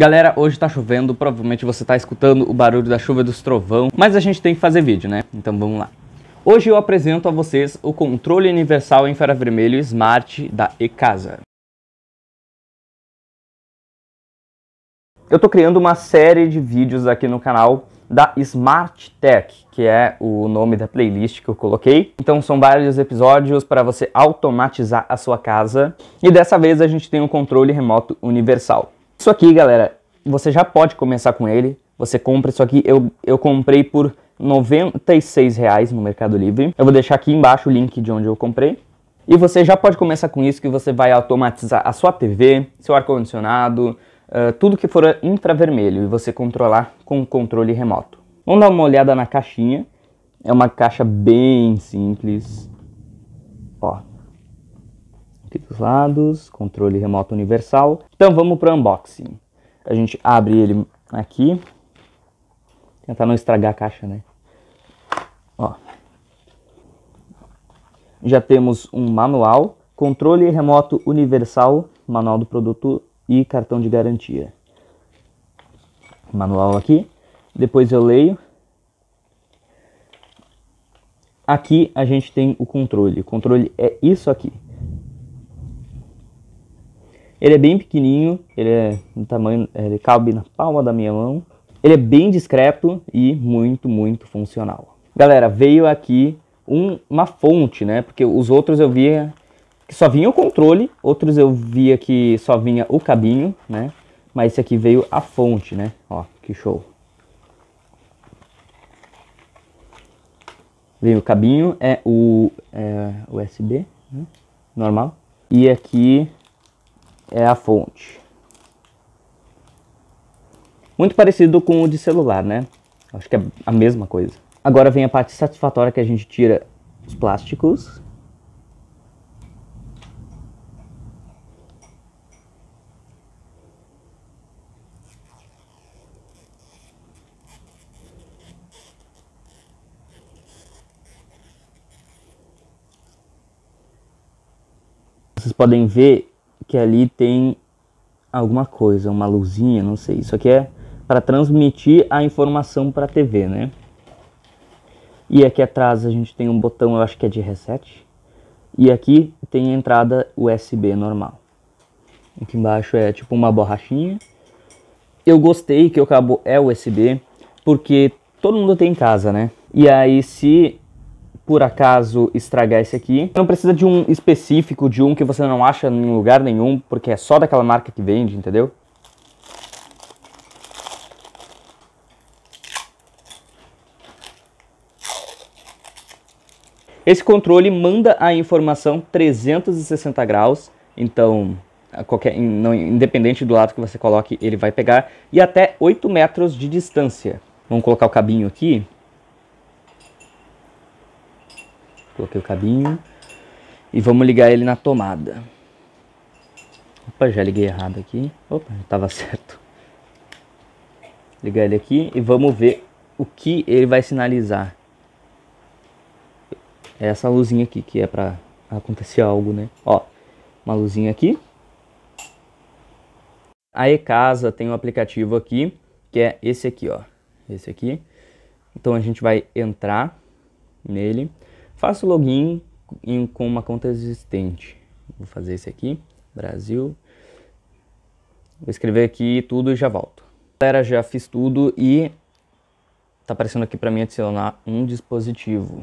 Galera, hoje tá chovendo, provavelmente você tá escutando o barulho da chuva dos trovão, mas a gente tem que fazer vídeo, né? Então vamos lá. Hoje eu apresento a vocês o controle universal em infravermelho Smart da Ecasa. Eu tô criando uma série de vídeos aqui no canal da Smart Tech, que é o nome da playlist que eu coloquei. Então são vários episódios para você automatizar a sua casa. E dessa vez a gente tem um controle remoto universal. Isso aqui, galera, você já pode começar com ele. Você compra isso aqui. Eu, eu comprei por R$96 reais no Mercado Livre. Eu vou deixar aqui embaixo o link de onde eu comprei. E você já pode começar com isso que você vai automatizar a sua TV, seu ar-condicionado, uh, tudo que for infravermelho e você controlar com controle remoto. Vamos dar uma olhada na caixinha. É uma caixa bem simples. Ó, aqui dos lados, controle remoto universal. Então vamos para o unboxing. A gente abre ele aqui. Tentar não estragar a caixa, né? Ó. Já temos um manual, controle remoto universal, manual do produto e cartão de garantia. Manual aqui. Depois eu leio. Aqui a gente tem o controle. O controle é isso aqui. Ele é bem pequenininho, ele é no tamanho, é, ele cabe na palma da minha mão. Ele é bem discreto e muito, muito funcional. Galera, veio aqui um, uma fonte, né? Porque os outros eu via que só vinha o controle, outros eu via que só vinha o cabinho, né? Mas esse aqui veio a fonte, né? Ó, que show. Vem o cabinho, é o é, USB, né? normal. E aqui é a fonte. Muito parecido com o de celular, né? Acho que é a mesma coisa. Agora vem a parte satisfatória que a gente tira os plásticos. Vocês podem ver que ali tem alguma coisa, uma luzinha, não sei. Isso aqui é para transmitir a informação para a TV, né? E aqui atrás a gente tem um botão, eu acho que é de reset. E aqui tem a entrada USB normal. Aqui embaixo é tipo uma borrachinha. Eu gostei que o cabo é USB, porque todo mundo tem em casa, né? E aí se por acaso estragar esse aqui. Não precisa de um específico, de um que você não acha em lugar nenhum, porque é só daquela marca que vende, entendeu? Esse controle manda a informação 360 graus, então qualquer, independente do lado que você coloque, ele vai pegar, e até 8 metros de distância. Vamos colocar o cabinho aqui. Coloquei o cabinho. E vamos ligar ele na tomada. Opa, já liguei errado aqui. Opa, já estava certo. Ligar ele aqui e vamos ver o que ele vai sinalizar. É essa luzinha aqui que é para acontecer algo, né? Ó, uma luzinha aqui. A Ecasa tem um aplicativo aqui, que é esse aqui, ó. Esse aqui. Então a gente vai entrar nele. Faço login em, com uma conta existente. Vou fazer esse aqui, Brasil. Vou escrever aqui tudo e já volto. Galera, já fiz tudo e tá aparecendo aqui para mim adicionar um dispositivo.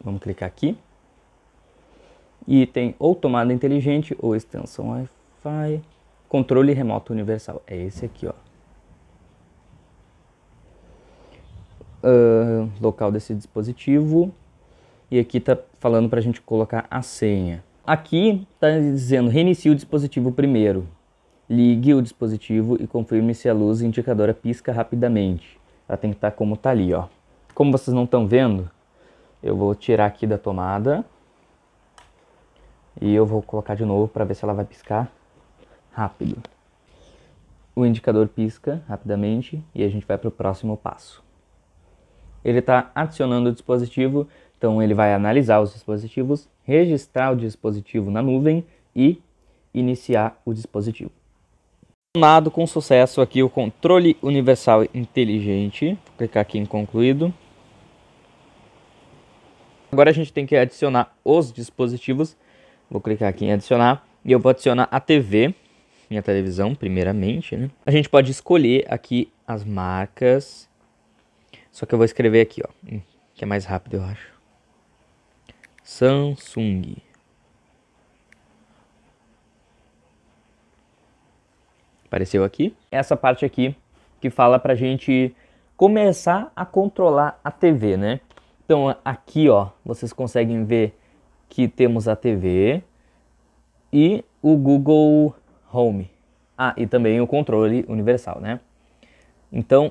Vamos clicar aqui. E tem ou tomada inteligente ou extensão Wi-Fi, controle remoto universal. É esse aqui, ó. uh, local desse dispositivo. E aqui está falando para a gente colocar a senha. Aqui está dizendo reinicie o dispositivo primeiro. Ligue o dispositivo e confirme se a luz indicadora pisca rapidamente. Ela tem que estar tá como está ali, ó. Como vocês não estão vendo, eu vou tirar aqui da tomada. E eu vou colocar de novo para ver se ela vai piscar rápido. O indicador pisca rapidamente e a gente vai para o próximo passo ele está adicionando o dispositivo, então ele vai analisar os dispositivos, registrar o dispositivo na nuvem e iniciar o dispositivo. Funcionado com sucesso aqui o controle universal inteligente, vou clicar aqui em concluído. Agora a gente tem que adicionar os dispositivos, vou clicar aqui em adicionar e eu vou adicionar a TV, minha televisão primeiramente, né? A gente pode escolher aqui as marcas só que eu vou escrever aqui, ó. Hum, que é mais rápido, eu acho. Samsung. Apareceu aqui. Essa parte aqui que fala pra gente começar a controlar a TV, né? Então aqui, ó, vocês conseguem ver que temos a TV e o Google Home. Ah, e também o controle universal, né? Então,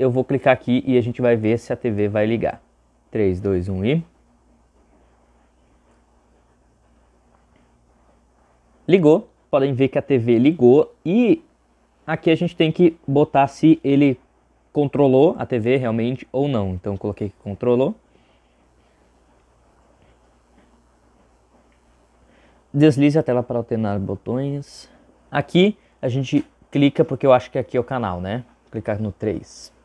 eu vou clicar aqui e a gente vai ver se a TV vai ligar. 3, 2, 1 e... Ligou. Podem ver que a TV ligou e aqui a gente tem que botar se ele controlou a TV realmente ou não. Então coloquei que controlou. Deslize a tela para alternar botões. Aqui a gente clica porque eu acho que aqui é o canal, né? clicar no 3.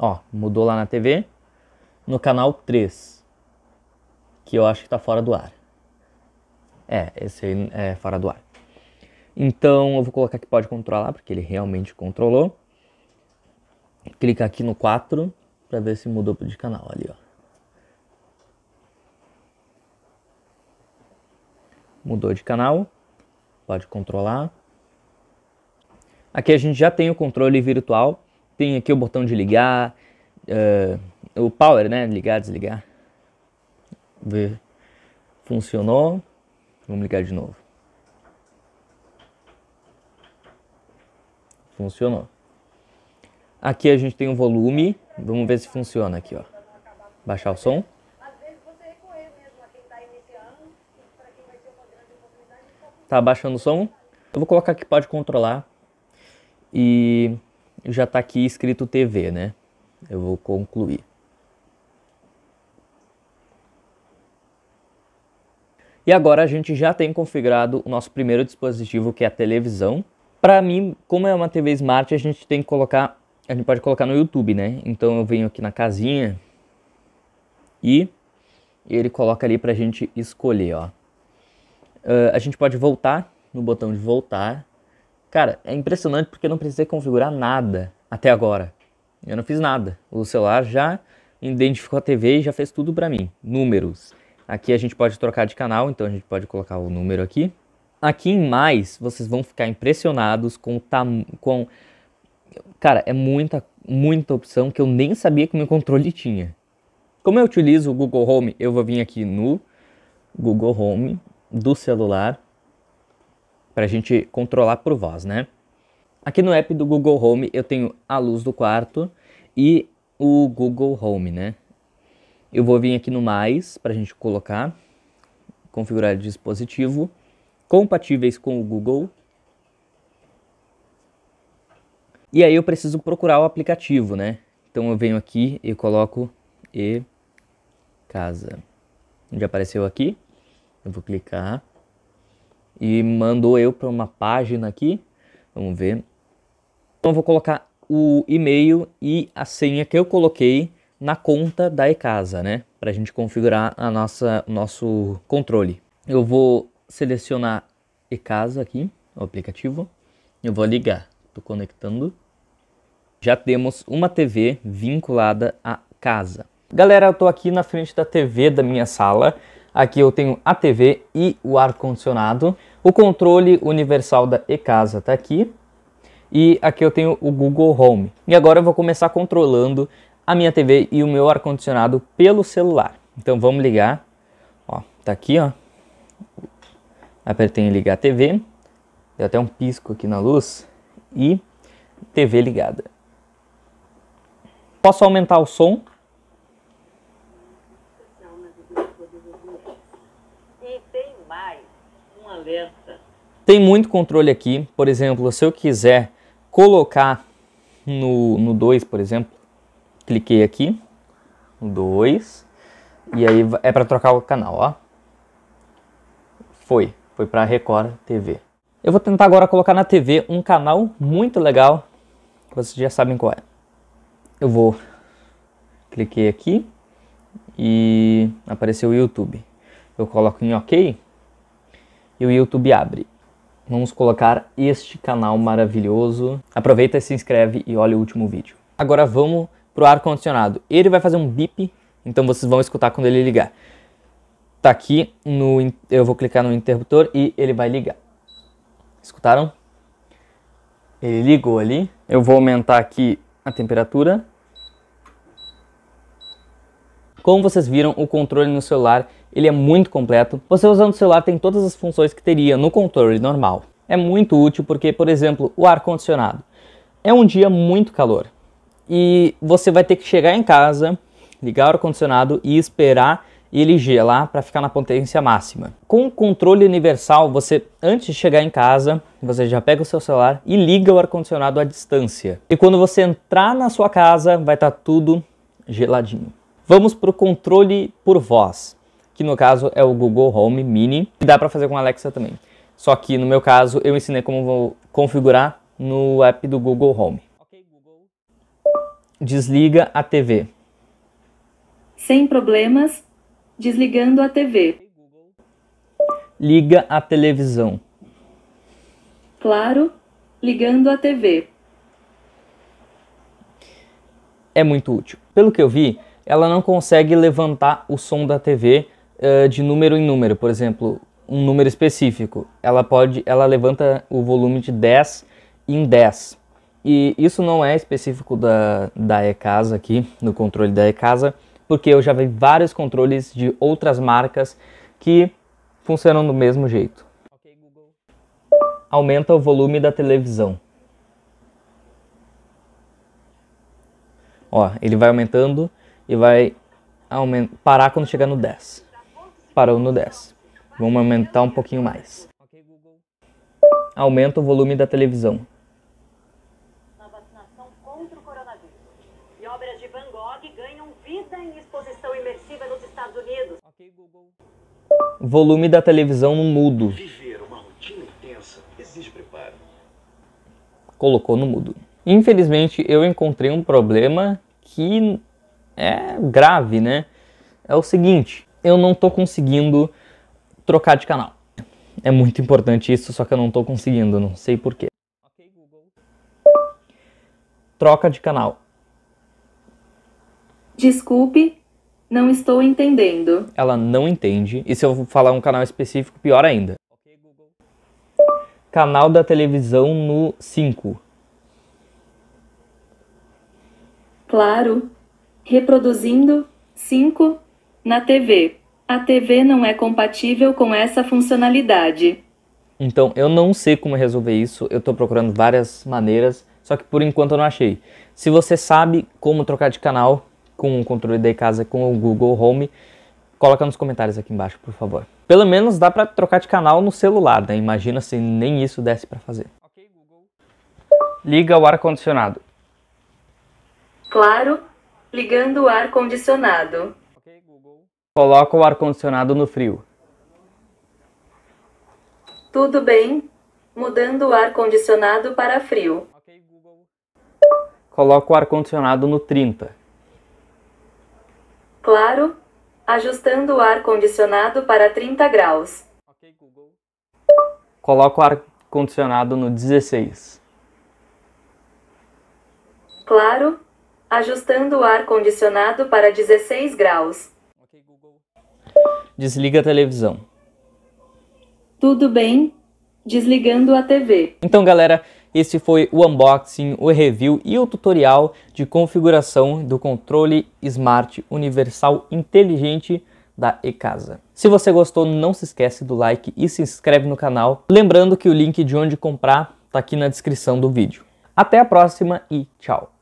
Ó, mudou lá na TV, no canal 3, que eu acho que tá fora do ar. É, esse aí é fora do ar. Então eu vou colocar que pode controlar, porque ele realmente controlou. Clica aqui no 4 para ver se mudou de canal ali, ó. Mudou de canal, pode controlar. Aqui a gente já tem o controle virtual, tem aqui o botão de ligar, uh, o power, né? Ligar, desligar. Ver. Funcionou. Vamos ligar de novo. Funcionou. Aqui a gente tem um volume. Vamos ver se funciona aqui, ó. Baixar o som. Tá baixando o som. Eu vou colocar que pode controlar. E já está aqui escrito TV, né? Eu vou concluir. E agora a gente já tem configurado o nosso primeiro dispositivo, que é a televisão. Para mim, como é uma TV Smart, a gente tem que colocar, a gente pode colocar no YouTube, né? Então eu venho aqui na casinha e ele coloca ali para a gente escolher, ó. Uh, a gente pode voltar no botão de voltar Cara, é impressionante porque eu não precisei configurar nada até agora. Eu não fiz nada. O celular já identificou a TV e já fez tudo para mim. Números. Aqui a gente pode trocar de canal, então a gente pode colocar o número aqui. Aqui em mais, vocês vão ficar impressionados com o tamanho. Com... Cara, é muita, muita opção que eu nem sabia que o meu controle tinha. Como eu utilizo o Google Home, eu vou vir aqui no Google Home do celular para a gente controlar por voz, né? Aqui no app do Google Home eu tenho a luz do quarto e o Google Home, né? Eu vou vir aqui no mais para a gente colocar, configurar dispositivo, compatíveis com o Google. E aí eu preciso procurar o aplicativo, né? Então eu venho aqui e coloco e casa. Já apareceu aqui. Eu vou clicar e mandou eu para uma página aqui. Vamos ver. Então eu vou colocar o e-mail e a senha que eu coloquei na conta da Ecasa, né? Para a gente configurar a nossa nosso controle. Eu vou selecionar Ecasa aqui, o aplicativo. Eu vou ligar. Estou conectando. Já temos uma TV vinculada à casa. Galera, eu estou aqui na frente da TV da minha sala Aqui eu tenho a TV e o ar-condicionado. O controle universal da Ecasa está aqui. E aqui eu tenho o Google Home. E agora eu vou começar controlando a minha TV e o meu ar-condicionado pelo celular. Então vamos ligar. Ó, tá aqui, ó. Apertei em ligar a TV. Deu até um pisco aqui na luz. E TV ligada. Posso aumentar o som Tem muito controle aqui, por exemplo, se eu quiser colocar no 2, por exemplo, cliquei aqui, 2, e aí é para trocar o canal, ó. Foi, foi para Record TV. Eu vou tentar agora colocar na TV um canal muito legal, vocês já sabem qual é. Eu vou, cliquei aqui e apareceu o YouTube. Eu coloco em OK e o YouTube abre vamos colocar este canal maravilhoso. Aproveita, se inscreve e olha o último vídeo. Agora vamos pro ar-condicionado. Ele vai fazer um bip, então vocês vão escutar quando ele ligar. Tá aqui, no, eu vou clicar no interruptor e ele vai ligar. Escutaram? Ele ligou ali. Eu vou aumentar aqui a temperatura. Como vocês viram, o controle no celular ele é muito completo. Você usando o celular tem todas as funções que teria no controle normal. É muito útil porque, por exemplo, o ar-condicionado. É um dia muito calor e você vai ter que chegar em casa, ligar o ar-condicionado e esperar ele gelar para ficar na potência máxima. Com o controle universal, você antes de chegar em casa, você já pega o seu celular e liga o ar-condicionado à distância. E quando você entrar na sua casa, vai estar tá tudo geladinho. Vamos para o controle por voz, que no caso é o Google Home Mini, que dá para fazer com a Alexa também. Só que no meu caso eu ensinei como vou configurar no app do Google Home. Desliga a TV. Sem problemas, desligando a TV. Liga a televisão. Claro, ligando a TV. É muito útil. Pelo que eu vi, ela não consegue levantar o som da TV uh, eh, de número em número, por exemplo, um número específico. Ela pode, ela levanta o volume de 10 em 10. E isso não é específico da, da casa aqui, no controle da e casa, porque eu já vi vários controles de outras marcas que funcionam do mesmo jeito. Okay, Google. Aumenta o volume da televisão. Ó, ele vai aumentando e vai parar quando chegar no 10. Parou no 10. Vamos aumentar um pouquinho mais. Aumenta o volume da televisão. Na vacinação contra o coronavírus. E obras de Van Gogh ganham vida em exposição imersiva nos Estados Unidos. volume da televisão no mudo. Viver uma rotina intensa exige preparo. Colocou no mudo. Infelizmente, eu encontrei um problema que é grave, né? É o seguinte, eu não tô conseguindo trocar de canal. É muito importante isso, só que eu não tô conseguindo, não sei porquê. Ok, Google. Troca de canal. Desculpe, não estou entendendo. Ela não entende. E se eu falar um canal específico, pior ainda. Ok, Google. Canal da televisão no 5. Claro, reproduzindo. 5. Na TV. A TV não é compatível com essa funcionalidade. Então, eu não sei como resolver isso, eu estou procurando várias maneiras, só que por enquanto eu não achei. Se você sabe como trocar de canal com o controle da casa com o Google Home, coloca nos comentários aqui embaixo, por favor. Pelo menos dá para trocar de canal no celular, né? Imagina se nem isso desse para fazer. Liga o ar-condicionado. Claro, Ligando o ar-condicionado. Ok, Google. Coloca o ar-condicionado no frio. Tudo bem. Mudando o ar-condicionado para frio. Ok, Google. Coloca o ar-condicionado no 30. Claro. Ajustando o ar-condicionado para 30 graus. Ok, Google. Coloca o ar-condicionado no 16. Claro. Ajustando o ar-condicionado para 16 graus. Desliga a televisão. Tudo bem? Desligando a TV. Então, galera, esse foi o unboxing, o review e o tutorial de configuração do controle Smart Universal Inteligente da Ecasa. Se você gostou, não se esquece do like e se inscreve no canal. Lembrando que o link de onde comprar está aqui na descrição do vídeo. Até a próxima e tchau!